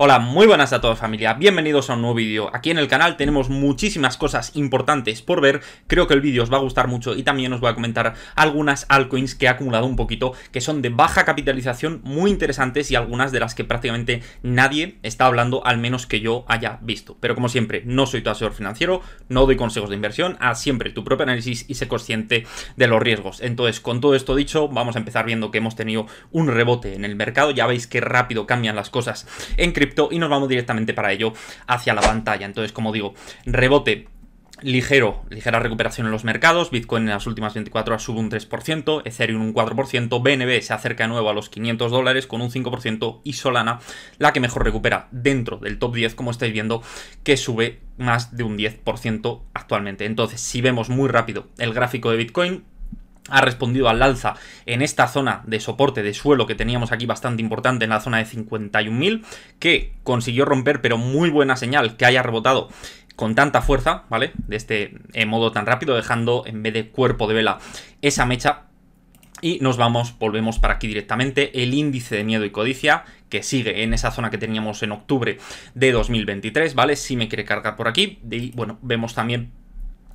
Hola, muy buenas a toda familia, bienvenidos a un nuevo vídeo. Aquí en el canal tenemos muchísimas cosas importantes por ver, creo que el vídeo os va a gustar mucho y también os voy a comentar algunas altcoins que he acumulado un poquito, que son de baja capitalización, muy interesantes y algunas de las que prácticamente nadie está hablando, al menos que yo haya visto. Pero como siempre, no soy tu asesor financiero, no doy consejos de inversión, haz siempre tu propio análisis y sé consciente de los riesgos. Entonces, con todo esto dicho, vamos a empezar viendo que hemos tenido un rebote en el mercado, ya veis qué rápido cambian las cosas en cripto y nos vamos directamente para ello hacia la pantalla. Entonces, como digo, rebote ligero, ligera recuperación en los mercados, Bitcoin en las últimas 24 horas sube un 3%, Ethereum un 4%, BNB se acerca de nuevo a los 500 dólares con un 5% y Solana la que mejor recupera dentro del top 10 como estáis viendo que sube más de un 10% actualmente. Entonces si vemos muy rápido el gráfico de Bitcoin ha respondido al alza en esta zona de soporte de suelo que teníamos aquí bastante importante en la zona de 51.000 que consiguió romper pero muy buena señal que haya rebotado con tanta fuerza, ¿vale? De este modo tan rápido dejando en vez de cuerpo de vela esa mecha y nos vamos, volvemos para aquí directamente, el índice de miedo y codicia que sigue en esa zona que teníamos en octubre de 2023, ¿vale? Si me quiere cargar por aquí, y bueno, vemos también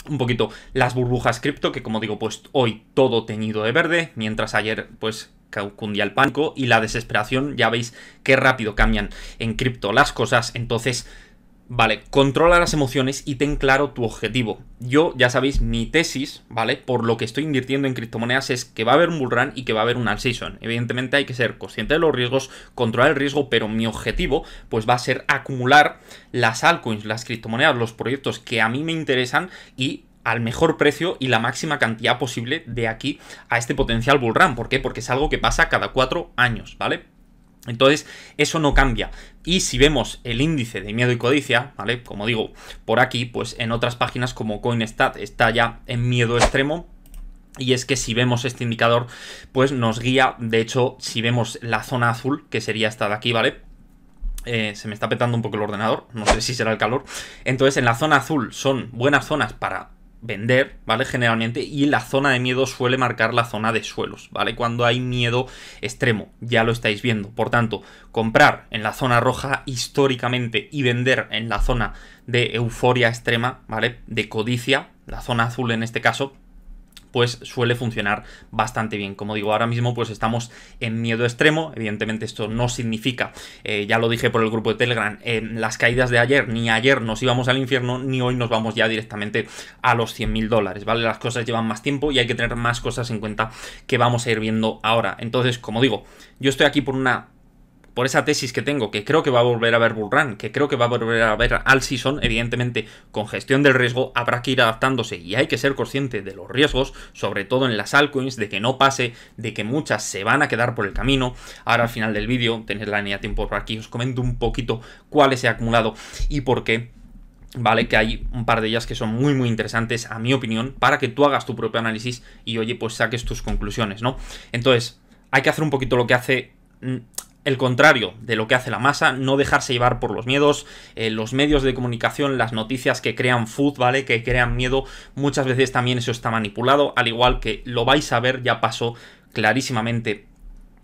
un poquito las burbujas cripto, que como digo, pues hoy todo teñido de verde, mientras ayer pues caucundía el pánico y la desesperación, ya veis qué rápido cambian en cripto las cosas, entonces Vale, controla las emociones y ten claro tu objetivo. Yo, ya sabéis, mi tesis, ¿vale? Por lo que estoy invirtiendo en criptomonedas es que va a haber un bullrun y que va a haber un all-season. Evidentemente hay que ser consciente de los riesgos, controlar el riesgo, pero mi objetivo pues va a ser acumular las altcoins, las criptomonedas, los proyectos que a mí me interesan y al mejor precio y la máxima cantidad posible de aquí a este potencial bullrun. ¿Por qué? Porque es algo que pasa cada cuatro años, ¿vale? Entonces, eso no cambia. Y si vemos el índice de miedo y codicia, ¿vale? Como digo, por aquí, pues en otras páginas como CoinStat está ya en miedo extremo, y es que si vemos este indicador, pues nos guía, de hecho, si vemos la zona azul, que sería esta de aquí, ¿vale? Eh, se me está petando un poco el ordenador, no sé si será el calor. Entonces, en la zona azul son buenas zonas para vender, ¿vale? Generalmente, y la zona de miedo suele marcar la zona de suelos, ¿vale? Cuando hay miedo extremo, ya lo estáis viendo. Por tanto, comprar en la zona roja históricamente y vender en la zona de euforia extrema, ¿vale? De codicia, la zona azul en este caso, pues suele funcionar bastante bien. Como digo, ahora mismo pues estamos en miedo extremo, evidentemente esto no significa, eh, ya lo dije por el grupo de Telegram, eh, las caídas de ayer, ni ayer nos íbamos al infierno, ni hoy nos vamos ya directamente a los 100.000 dólares, ¿vale? Las cosas llevan más tiempo y hay que tener más cosas en cuenta que vamos a ir viendo ahora. Entonces, como digo, yo estoy aquí por una por esa tesis que tengo, que creo que va a volver a ver run que creo que va a volver a ver All Season, evidentemente con gestión del riesgo habrá que ir adaptándose y hay que ser consciente de los riesgos, sobre todo en las altcoins, de que no pase, de que muchas se van a quedar por el camino. Ahora al final del vídeo tenéis la línea de tiempo por aquí, os comento un poquito cuáles he acumulado y por qué. ¿vale? Que hay un par de ellas que son muy, muy interesantes, a mi opinión, para que tú hagas tu propio análisis y, oye, pues saques tus conclusiones, ¿no? Entonces, hay que hacer un poquito lo que hace mm, el contrario de lo que hace la masa, no dejarse llevar por los miedos, eh, los medios de comunicación, las noticias que crean food, ¿vale? Que crean miedo, muchas veces también eso está manipulado, al igual que lo vais a ver, ya pasó clarísimamente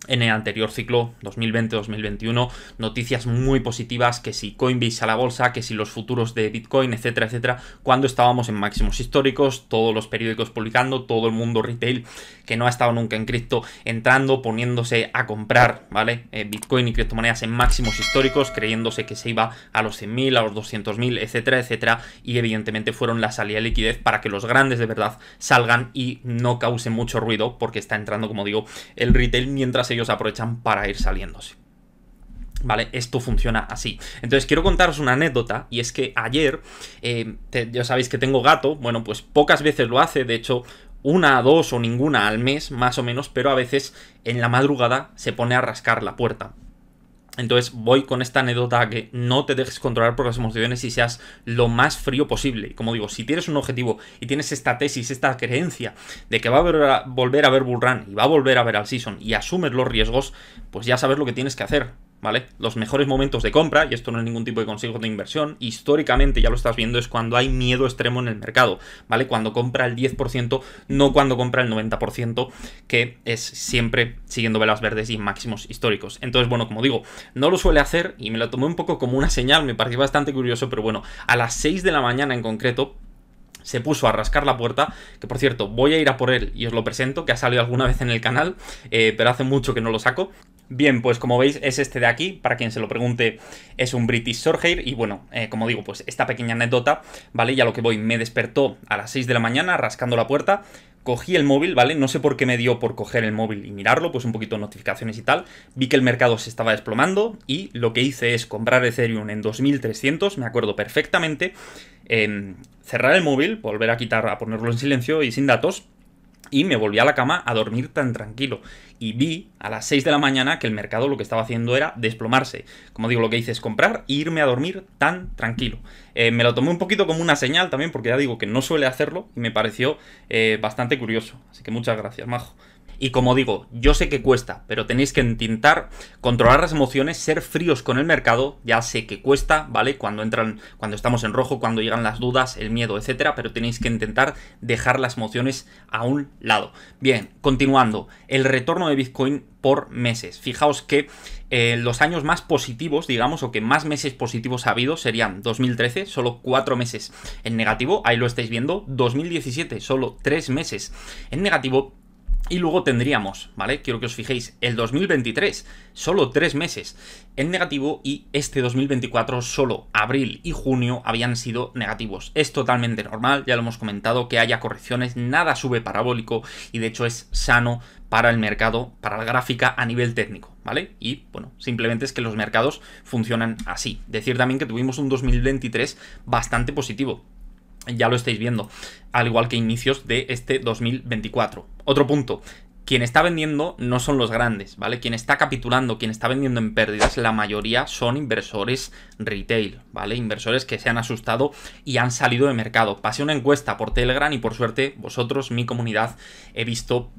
en el anterior ciclo 2020-2021, noticias muy positivas que si Coinbase a la bolsa, que si los futuros de Bitcoin, etcétera, etcétera, cuando estábamos en máximos históricos, todos los periódicos publicando, todo el mundo retail que no ha estado nunca en cripto entrando, poniéndose a comprar, ¿vale? Eh, Bitcoin y criptomonedas en máximos históricos, creyéndose que se iba a los 100.000, a los 200.000, etcétera, etcétera, y evidentemente fueron la salida de liquidez para que los grandes de verdad salgan y no causen mucho ruido porque está entrando, como digo, el retail mientras ellos aprovechan para ir saliéndose. ¿Vale? Esto funciona así. Entonces quiero contaros una anécdota y es que ayer, eh, ya sabéis que tengo gato, bueno, pues pocas veces lo hace, de hecho una, dos o ninguna al mes más o menos, pero a veces en la madrugada se pone a rascar la puerta. Entonces voy con esta anécdota que no te dejes controlar por las emociones y seas lo más frío posible. como digo, si tienes un objetivo y tienes esta tesis, esta creencia de que va a, a volver a ver Bullrun y va a volver a ver al Season y asumes los riesgos, pues ya sabes lo que tienes que hacer. ¿vale? Los mejores momentos de compra, y esto no es ningún tipo de consejo de inversión, históricamente ya lo estás viendo, es cuando hay miedo extremo en el mercado, ¿vale? Cuando compra el 10%, no cuando compra el 90%, que es siempre siguiendo velas verdes y máximos históricos. Entonces, bueno, como digo, no lo suele hacer y me lo tomé un poco como una señal, me pareció bastante curioso, pero bueno, a las 6 de la mañana en concreto, se puso a rascar la puerta, que por cierto, voy a ir a por él y os lo presento, que ha salido alguna vez en el canal, eh, pero hace mucho que no lo saco. Bien, pues como veis es este de aquí, para quien se lo pregunte es un British Surgeir y bueno, eh, como digo, pues esta pequeña anécdota, ¿vale? Ya lo que voy, me despertó a las 6 de la mañana rascando la puerta, cogí el móvil, ¿vale? No sé por qué me dio por coger el móvil y mirarlo, pues un poquito de notificaciones y tal, vi que el mercado se estaba desplomando y lo que hice es comprar Ethereum en 2300, me acuerdo perfectamente, cerrar el móvil, volver a quitar, a ponerlo en silencio y sin datos y me volví a la cama a dormir tan tranquilo y vi a las 6 de la mañana que el mercado lo que estaba haciendo era desplomarse. Como digo, lo que hice es comprar e irme a dormir tan tranquilo. Eh, me lo tomé un poquito como una señal también, porque ya digo que no suele hacerlo y me pareció eh, bastante curioso. Así que muchas gracias, Majo. Y como digo, yo sé que cuesta, pero tenéis que intentar controlar las emociones, ser fríos con el mercado, ya sé que cuesta, ¿vale? Cuando entran, cuando estamos en rojo, cuando llegan las dudas, el miedo, etcétera, pero tenéis que intentar dejar las emociones a un lado. Bien, continuando, el retorno de Bitcoin por meses. Fijaos que eh, los años más positivos, digamos, o que más meses positivos ha habido serían 2013, solo 4 meses en negativo, ahí lo estáis viendo, 2017, solo 3 meses en negativo, y luego tendríamos, ¿vale? Quiero que os fijéis, el 2023, solo tres meses en negativo y este 2024 solo abril y junio habían sido negativos. Es totalmente normal, ya lo hemos comentado, que haya correcciones, nada sube parabólico y de hecho es sano para el mercado, para la gráfica a nivel técnico, ¿vale? Y bueno, simplemente es que los mercados funcionan así. Decir también que tuvimos un 2023 bastante positivo ya lo estáis viendo, al igual que inicios de este 2024. Otro punto, quien está vendiendo no son los grandes, ¿vale? Quien está capitulando, quien está vendiendo en pérdidas, la mayoría son inversores retail, ¿vale? Inversores que se han asustado y han salido de mercado. Pasé una encuesta por Telegram y por suerte vosotros, mi comunidad, he visto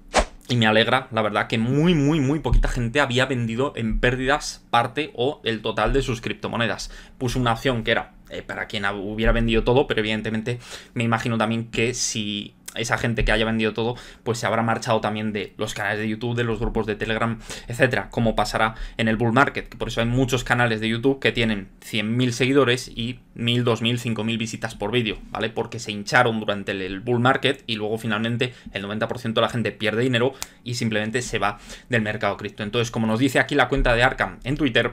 y me alegra, la verdad, que muy, muy, muy poquita gente había vendido en pérdidas parte o el total de sus criptomonedas. Puse una opción que era eh, para quien hubiera vendido todo, pero evidentemente me imagino también que si esa gente que haya vendido todo, pues se habrá marchado también de los canales de YouTube, de los grupos de Telegram, etcétera, como pasará en el bull market, por eso hay muchos canales de YouTube que tienen 100.000 seguidores y 1.000, 2.000, 5.000 visitas por vídeo, ¿vale? Porque se hincharon durante el bull market y luego finalmente el 90% de la gente pierde dinero y simplemente se va del mercado cripto. Entonces, como nos dice aquí la cuenta de Arkham en Twitter,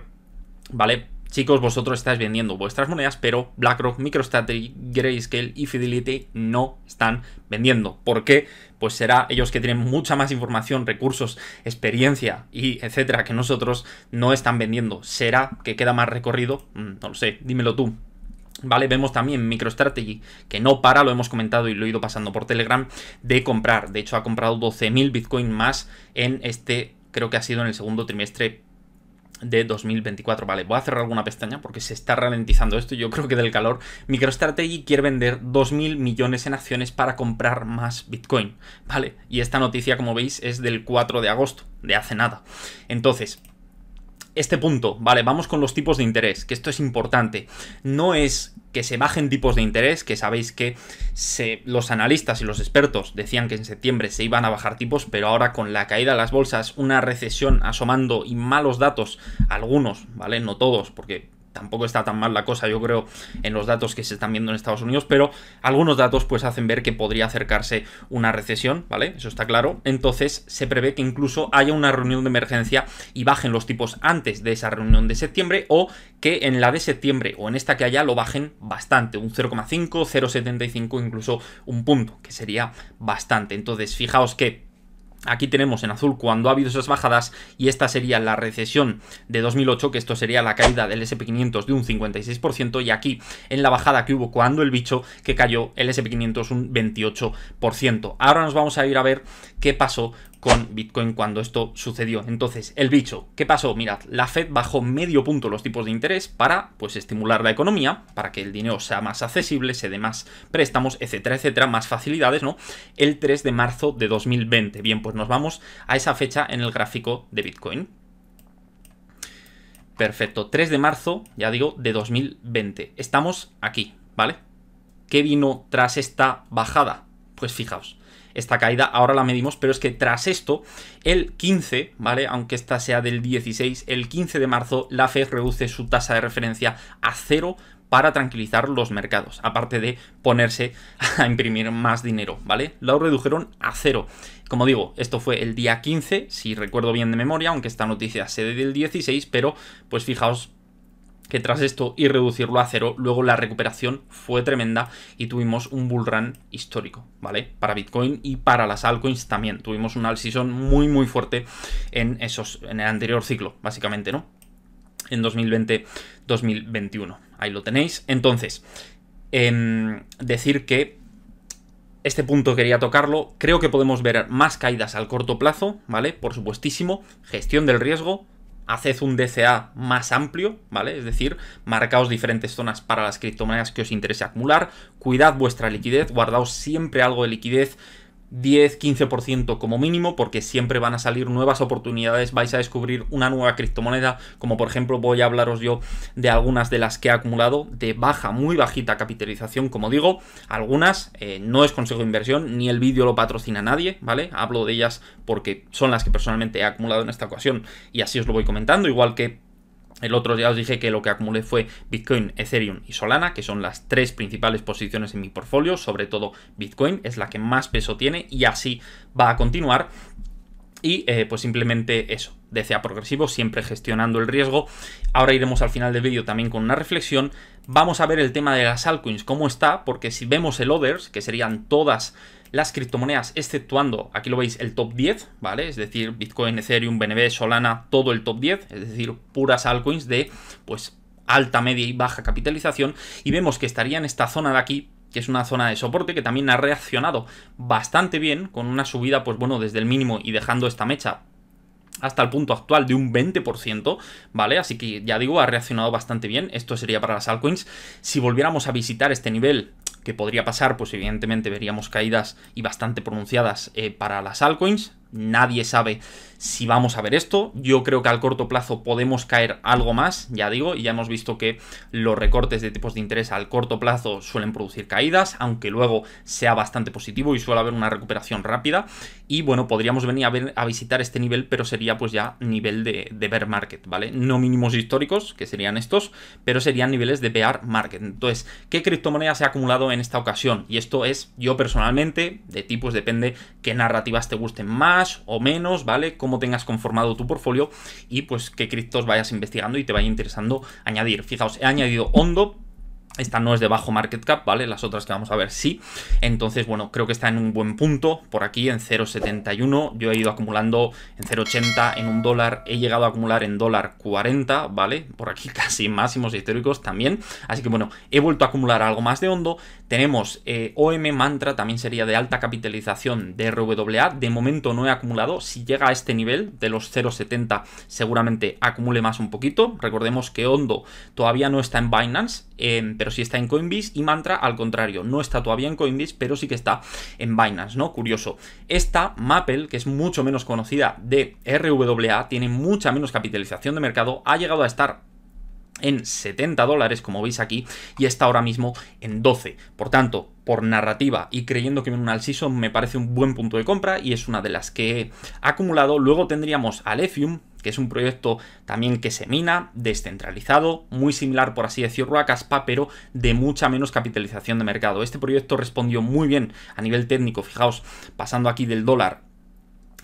¿vale? Chicos, vosotros estáis vendiendo vuestras monedas, pero BlackRock, MicroStrategy, Grayscale y Fidelity no están vendiendo. ¿Por qué? Pues será ellos que tienen mucha más información, recursos, experiencia y etcétera que nosotros no están vendiendo. ¿Será que queda más recorrido? Mm, no lo sé, dímelo tú. ¿Vale? Vemos también MicroStrategy, que no para, lo hemos comentado y lo he ido pasando por Telegram, de comprar. De hecho, ha comprado 12.000 Bitcoin más en este, creo que ha sido en el segundo trimestre de 2024. Vale, voy a cerrar alguna pestaña porque se está ralentizando esto. Yo creo que del calor. MicroStrategy quiere vender 2.000 millones en acciones para comprar más Bitcoin. Vale, y esta noticia, como veis, es del 4 de agosto, de hace nada. Entonces, este punto, vale, vamos con los tipos de interés, que esto es importante. No es que se bajen tipos de interés, que sabéis que los analistas y los expertos decían que en septiembre se iban a bajar tipos, pero ahora con la caída de las bolsas, una recesión asomando y malos datos, algunos, ¿vale? No todos, porque tampoco está tan mal la cosa, yo creo, en los datos que se están viendo en Estados Unidos, pero algunos datos pues hacen ver que podría acercarse una recesión, ¿vale? Eso está claro. Entonces se prevé que incluso haya una reunión de emergencia y bajen los tipos antes de esa reunión de septiembre o que en la de septiembre o en esta que haya lo bajen bastante, un 0,5, 0,75, incluso un punto, que sería bastante. Entonces fijaos que Aquí tenemos en azul cuando ha habido esas bajadas y esta sería la recesión de 2008, que esto sería la caída del SP500 de un 56% y aquí en la bajada que hubo cuando el bicho que cayó el SP500 un 28%. Ahora nos vamos a ir a ver qué pasó con Bitcoin cuando esto sucedió. Entonces, el bicho, ¿qué pasó? Mirad, la Fed bajó medio punto los tipos de interés para pues estimular la economía, para que el dinero sea más accesible, se dé más préstamos, etcétera, etcétera, más facilidades, ¿no? El 3 de marzo de 2020. Bien, pues nos vamos a esa fecha en el gráfico de Bitcoin. Perfecto, 3 de marzo, ya digo, de 2020. Estamos aquí, ¿vale? ¿Qué vino tras esta bajada? Pues fijaos, esta caída, ahora la medimos, pero es que tras esto, el 15, ¿vale? Aunque esta sea del 16, el 15 de marzo la Fed reduce su tasa de referencia a cero para tranquilizar los mercados, aparte de ponerse a imprimir más dinero, ¿vale? Lo redujeron a cero. Como digo, esto fue el día 15, si recuerdo bien de memoria, aunque esta noticia se del 16, pero pues fijaos que tras esto y reducirlo a cero, luego la recuperación fue tremenda y tuvimos un bull run histórico, ¿vale? Para Bitcoin y para las altcoins también. Tuvimos un all season muy muy fuerte en esos en el anterior ciclo, básicamente, ¿no? En 2020-2021. Ahí lo tenéis. Entonces, em, decir que este punto quería tocarlo. Creo que podemos ver más caídas al corto plazo, ¿vale? Por supuestísimo. Gestión del riesgo, haced un DCA más amplio, ¿vale? Es decir, marcaos diferentes zonas para las criptomonedas que os interese acumular, cuidad vuestra liquidez, guardaos siempre algo de liquidez 10-15% como mínimo, porque siempre van a salir nuevas oportunidades, vais a descubrir una nueva criptomoneda, como por ejemplo voy a hablaros yo de algunas de las que he acumulado de baja, muy bajita capitalización, como digo, algunas eh, no es consejo de inversión, ni el vídeo lo patrocina nadie, ¿vale? Hablo de ellas porque son las que personalmente he acumulado en esta ocasión y así os lo voy comentando, igual que el otro día os dije que lo que acumulé fue Bitcoin, Ethereum y Solana, que son las tres principales posiciones en mi portfolio, sobre todo Bitcoin es la que más peso tiene y así va a continuar. Y eh, pues simplemente eso, DCA progresivo, siempre gestionando el riesgo. Ahora iremos al final del vídeo también con una reflexión. Vamos a ver el tema de las altcoins, cómo está, porque si vemos el others, que serían todas las criptomonedas, exceptuando, aquí lo veis, el top 10, ¿vale? Es decir, Bitcoin, Ethereum, BNB, Solana, todo el top 10, es decir, puras altcoins de, pues, alta, media y baja capitalización, y vemos que estaría en esta zona de aquí, que es una zona de soporte que también ha reaccionado bastante bien con una subida, pues bueno, desde el mínimo y dejando esta mecha hasta el punto actual de un 20%, ¿vale? Así que ya digo, ha reaccionado bastante bien. Esto sería para las altcoins. Si volviéramos a visitar este nivel que podría pasar, pues evidentemente veríamos caídas y bastante pronunciadas eh, para las altcoins nadie sabe si vamos a ver esto. Yo creo que al corto plazo podemos caer algo más, ya digo, y ya hemos visto que los recortes de tipos de interés al corto plazo suelen producir caídas, aunque luego sea bastante positivo y suele haber una recuperación rápida. Y bueno, podríamos venir a, visitar este nivel, pero sería pues ya nivel de, bear market, ¿vale? No mínimos históricos, que serían estos, pero serían niveles de bear market. Entonces, ¿qué criptomoneda se ha acumulado en esta ocasión? Y esto es, yo personalmente, de tipos depende qué narrativas te gusten más, o menos, ¿vale? Cómo tengas conformado tu portfolio y pues qué criptos vayas investigando y te vaya interesando añadir. Fijaos, he añadido Hondo esta no es de bajo market cap, ¿vale? Las otras que vamos a ver sí. Entonces, bueno, creo que está en un buen punto por aquí, en 0,71. Yo he ido acumulando en 0,80, en un dólar. He llegado a acumular en dólar 40, ¿vale? Por aquí casi máximos históricos también. Así que, bueno, he vuelto a acumular algo más de hondo. Tenemos eh, OM Mantra, también sería de alta capitalización de RWA. De momento no he acumulado. Si llega a este nivel de los 0,70, seguramente acumule más un poquito. Recordemos que hondo todavía no está en Binance, eh, pero si está en Coinbase y Mantra al contrario, no está todavía en Coinbase, pero sí que está en Binance, ¿no? Curioso. Esta Maple, que es mucho menos conocida de RWA, tiene mucha menos capitalización de mercado, ha llegado a estar en 70 dólares, como veis aquí, y está ahora mismo en 12. Por tanto, por narrativa y creyendo que en un Alciso, me parece un buen punto de compra y es una de las que he acumulado. Luego tendríamos a que es un proyecto también que se mina, descentralizado, muy similar, por así decirlo, a Caspa, pero de mucha menos capitalización de mercado. Este proyecto respondió muy bien a nivel técnico, fijaos, pasando aquí del dólar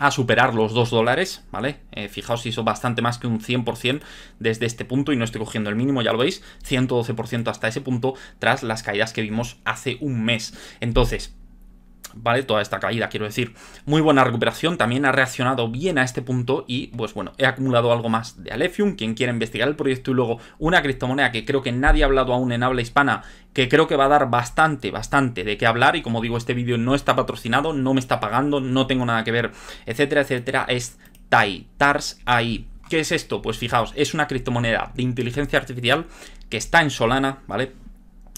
a superar los 2 dólares, ¿vale? Eh, fijaos, hizo bastante más que un 100% desde este punto, y no estoy cogiendo el mínimo, ya lo veis, 112% hasta ese punto, tras las caídas que vimos hace un mes. Entonces, ¿vale? Toda esta caída, quiero decir. Muy buena recuperación, también ha reaccionado bien a este punto y, pues bueno, he acumulado algo más de Alephium, quien quiera investigar el proyecto y luego una criptomoneda que creo que nadie ha hablado aún en habla hispana, que creo que va a dar bastante, bastante de qué hablar y como digo, este vídeo no está patrocinado, no me está pagando, no tengo nada que ver, etcétera, etcétera, es TAI, TARS AI. ¿Qué es esto? Pues fijaos, es una criptomoneda de inteligencia artificial que está en Solana, ¿vale?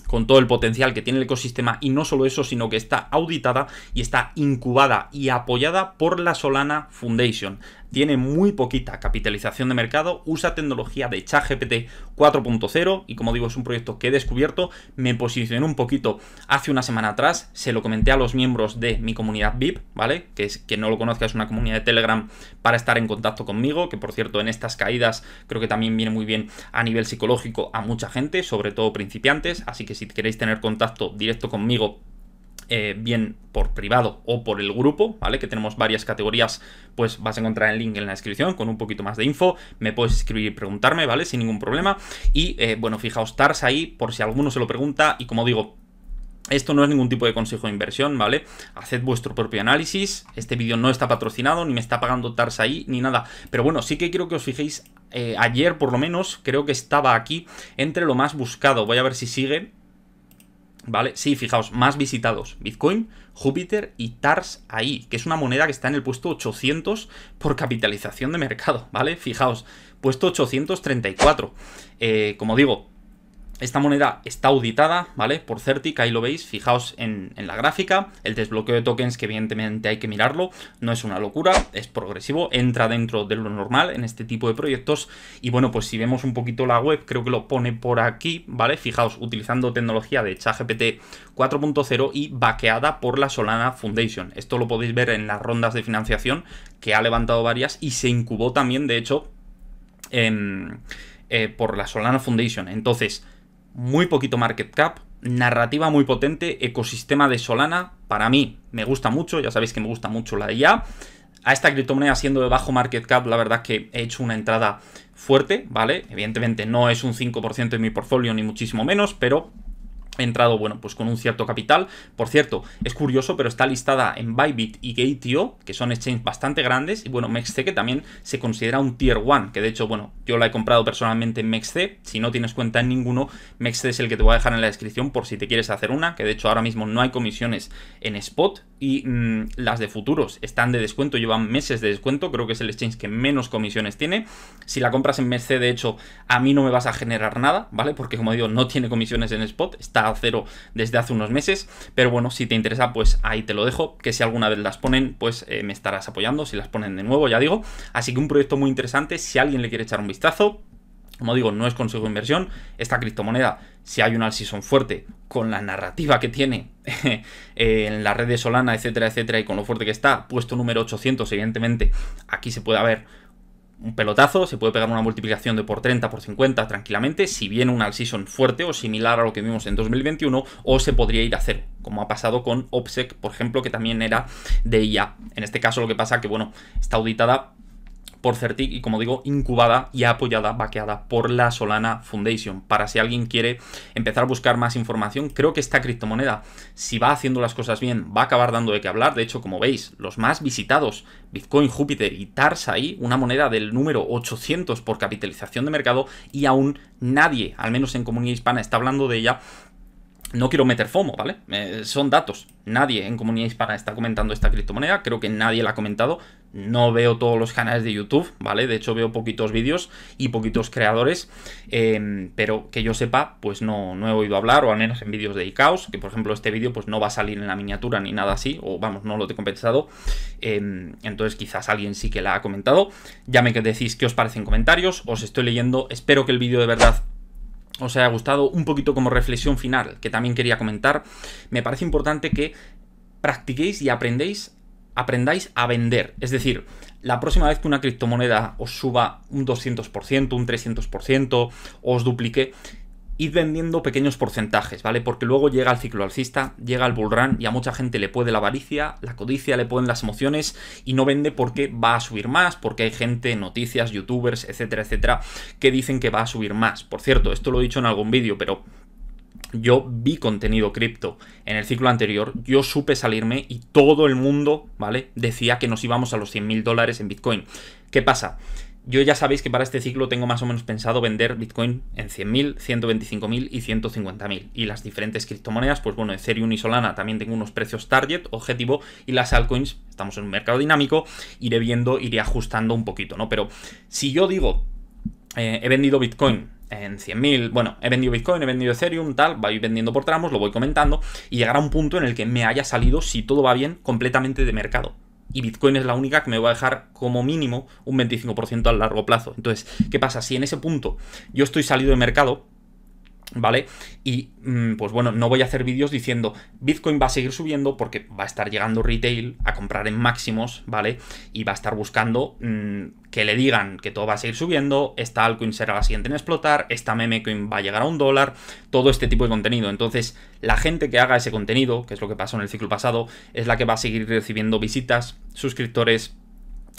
con todo el potencial que tiene el ecosistema y no solo eso, sino que está auditada y está incubada y apoyada por la Solana Foundation tiene muy poquita capitalización de mercado, usa tecnología de ChatGPT 4.0 y como digo es un proyecto que he descubierto, me posicioné un poquito hace una semana atrás, se lo comenté a los miembros de mi comunidad VIP, ¿vale? Que es, que no lo conozca es una comunidad de Telegram para estar en contacto conmigo, que por cierto en estas caídas creo que también viene muy bien a nivel psicológico a mucha gente, sobre todo principiantes, así que si queréis tener contacto directo conmigo, eh, bien por privado o por el grupo, ¿vale? Que tenemos varias categorías, pues vas a encontrar el link en la descripción con un poquito más de info, me puedes escribir y preguntarme, ¿vale? Sin ningún problema. Y eh, bueno, fijaos TARS ahí por si alguno se lo pregunta y como digo, esto no es ningún tipo de consejo de inversión, ¿vale? Haced vuestro propio análisis. Este vídeo no está patrocinado, ni me está pagando TARS ahí, ni nada. Pero bueno, sí que quiero que os fijéis. Eh, ayer, por lo menos, creo que estaba aquí entre lo más buscado. Voy a ver si sigue ¿Vale? Sí, fijaos, más visitados. Bitcoin, Júpiter y TARS ahí, que es una moneda que está en el puesto 800 por capitalización de mercado, ¿vale? Fijaos, puesto 834. Eh, como digo, esta moneda está auditada, ¿vale? Por Certic, ahí lo veis, fijaos en, la gráfica. El desbloqueo de tokens, que evidentemente hay que mirarlo, no es una locura, es progresivo, entra dentro de lo normal en este tipo de proyectos. Y bueno, pues si vemos un poquito la web, creo que lo pone por aquí, ¿vale? Fijaos, utilizando tecnología de ChatGPT 4.0 y vaqueada por la Solana Foundation. Esto lo podéis ver en las rondas de financiación, que ha levantado varias y se incubó también, de hecho, eh, por la Solana Foundation. Entonces muy poquito market cap, narrativa muy potente, ecosistema de Solana, para mí me gusta mucho, ya sabéis que me gusta mucho la IA. A esta criptomoneda siendo de bajo market cap, la verdad que he hecho una entrada fuerte, ¿vale? Evidentemente no es un 5% de mi portfolio, ni muchísimo menos, pero entrado, bueno, pues con un cierto capital. Por cierto, es curioso, pero está listada en Bybit y Gateo, que son exchanges bastante grandes. Y bueno, MEXC, que también se considera un Tier 1, que de hecho, bueno, yo la he comprado personalmente en MEXC. Si no tienes cuenta en ninguno, MEXC es el que te voy a dejar en la descripción por si te quieres hacer una, que de hecho ahora mismo no hay comisiones en Spot y mm, las de futuros están de descuento, llevan meses de descuento, creo que es el exchange que menos comisiones tiene. Si la compras en Mercedes, de hecho, a mí no me vas a generar nada, ¿vale? Porque como digo, no tiene comisiones en spot, está a cero desde hace unos meses, pero bueno, si te interesa, pues ahí te lo dejo, que si alguna vez las ponen, pues eh, me estarás apoyando, si las ponen de nuevo, ya digo. Así que un proyecto muy interesante, si alguien le quiere echar un vistazo, como digo, no es consejo de inversión, esta criptomoneda si hay un season fuerte, con la narrativa que tiene eh, en la red de Solana, etcétera, etcétera, y con lo fuerte que está, puesto número 800, evidentemente, aquí se puede haber un pelotazo, se puede pegar una multiplicación de por 30, por 50 tranquilamente, si viene un season fuerte o similar a lo que vimos en 2021, o se podría ir a cero, como ha pasado con OPSEC, por ejemplo, que también era de IA. En este caso lo que pasa que, bueno, está auditada por Certic y como digo, incubada y apoyada, vaqueada por la Solana Foundation. Para si alguien quiere empezar a buscar más información, creo que esta criptomoneda, si va haciendo las cosas bien, va a acabar dando de qué hablar. De hecho, como veis, los más visitados, Bitcoin, Júpiter y y una moneda del número 800 por capitalización de mercado y aún nadie, al menos en comunidad hispana, está hablando de ella no quiero meter FOMO, ¿vale? Eh, son datos. Nadie en comunidad hispana está comentando esta criptomoneda. Creo que nadie la ha comentado. No veo todos los canales de YouTube, ¿vale? De hecho, veo poquitos vídeos y poquitos creadores. Em, pero que yo sepa, pues no, no he oído hablar, o al menos en vídeos de ICAOS, que por ejemplo este vídeo pues no va a salir en la miniatura ni nada así, o vamos, no lo he compensado. Em, entonces quizás alguien sí que la ha comentado. Ya me decís qué os parece en comentarios. Os estoy leyendo. Espero que el vídeo de verdad os haya gustado, un poquito como reflexión final, que también quería comentar, me parece importante que practiquéis y aprendéis, aprendáis a vender. Es decir, la próxima vez que una criptomoneda os suba un 200%, un 300%, os duplique, id vendiendo pequeños porcentajes, ¿vale? Porque luego llega el ciclo alcista, llega el bullrun y a mucha gente le puede la avaricia, la codicia, le pueden las emociones y no vende porque va a subir más, porque hay gente, noticias, youtubers, etcétera, etcétera, que dicen que va a subir más. Por cierto, esto lo he dicho en algún vídeo, pero yo vi contenido cripto en el ciclo anterior, yo supe salirme y todo el mundo, ¿vale? Decía que nos íbamos a los 100 mil dólares en Bitcoin. ¿Qué pasa? Yo ya sabéis que para este ciclo tengo más o menos pensado vender Bitcoin en 100.000, 125.000 y 150.000. Y las diferentes criptomonedas, pues bueno, Ethereum y Solana también tengo unos precios target, objetivo, y las altcoins, estamos en un mercado dinámico, iré viendo, iré ajustando un poquito, ¿no? Pero si yo digo, eh, he vendido Bitcoin en 100.000, bueno, he vendido Bitcoin, he vendido Ethereum, tal, voy vendiendo por tramos, lo voy comentando, y llegará un punto en el que me haya salido, si todo va bien, completamente de mercado y Bitcoin es la única que me va a dejar como mínimo un 25% a largo plazo. Entonces, ¿qué pasa? Si en ese punto yo estoy salido de mercado, ¿Vale? Y mm, pues bueno, no voy a hacer vídeos diciendo Bitcoin va a seguir subiendo porque va a estar llegando retail a comprar en máximos, ¿vale? Y va a estar buscando mm, que le digan que todo va a seguir subiendo, esta altcoin será la siguiente en explotar, esta meme coin va a llegar a un dólar, todo este tipo de contenido. Entonces, la gente que haga ese contenido, que es lo que pasó en el ciclo pasado, es la que va a seguir recibiendo visitas, suscriptores,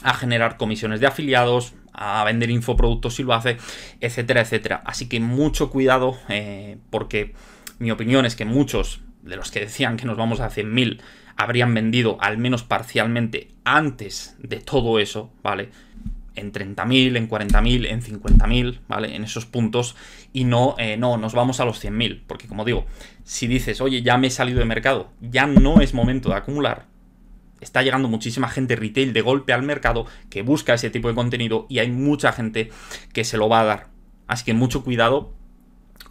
a generar comisiones de afiliados, a, vender infoproductos si lo hace, etcétera, etcétera. Así que mucho cuidado eh, porque mi opinión es que muchos de los que decían que nos vamos a 100.000 habrían vendido al menos parcialmente antes de todo eso, ¿vale? En 30.000, en 40.000, en 50.000, ¿vale? En esos puntos y no, eh, no, nos vamos a los 100.000, porque como digo, si dices, oye, ya me he salido de mercado, ya no es momento de acumular, está llegando muchísima gente retail de golpe al mercado que busca ese tipo de contenido y hay mucha gente que se lo va a dar. Así que mucho cuidado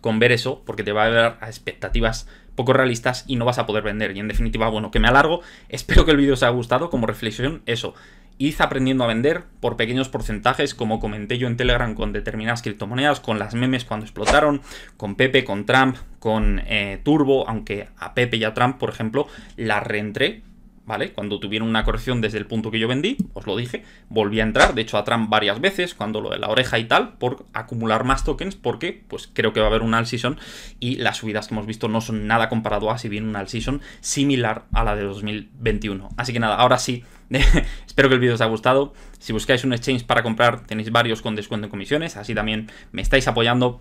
con ver eso porque te va a dar a expectativas poco realistas y no vas a poder vender. Y en definitiva, bueno, que me alargo. Espero que el vídeo os haya gustado. Como reflexión, eso. Id aprendiendo a vender por pequeños porcentajes, como comenté yo en Telegram con determinadas criptomonedas, con las memes cuando explotaron, con Pepe, con Trump, con eh, Turbo, aunque a Pepe y a Trump, por ejemplo, la reentré ¿vale? Cuando tuvieron una corrección desde el punto que yo vendí, os lo dije, volví a entrar, de hecho a Trump varias veces, cuando lo de la oreja y tal, por acumular más tokens, porque pues creo que va a haber un all season y las subidas que hemos visto no son nada comparado a si bien un all season similar a la de 2021. Así que nada, ahora sí, espero que el vídeo os haya gustado. Si buscáis un exchange para comprar, tenéis varios con descuento en comisiones, así también me estáis apoyando.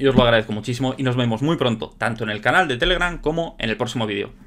Y os lo agradezco muchísimo y nos vemos muy pronto, tanto en el canal de Telegram como en el próximo vídeo.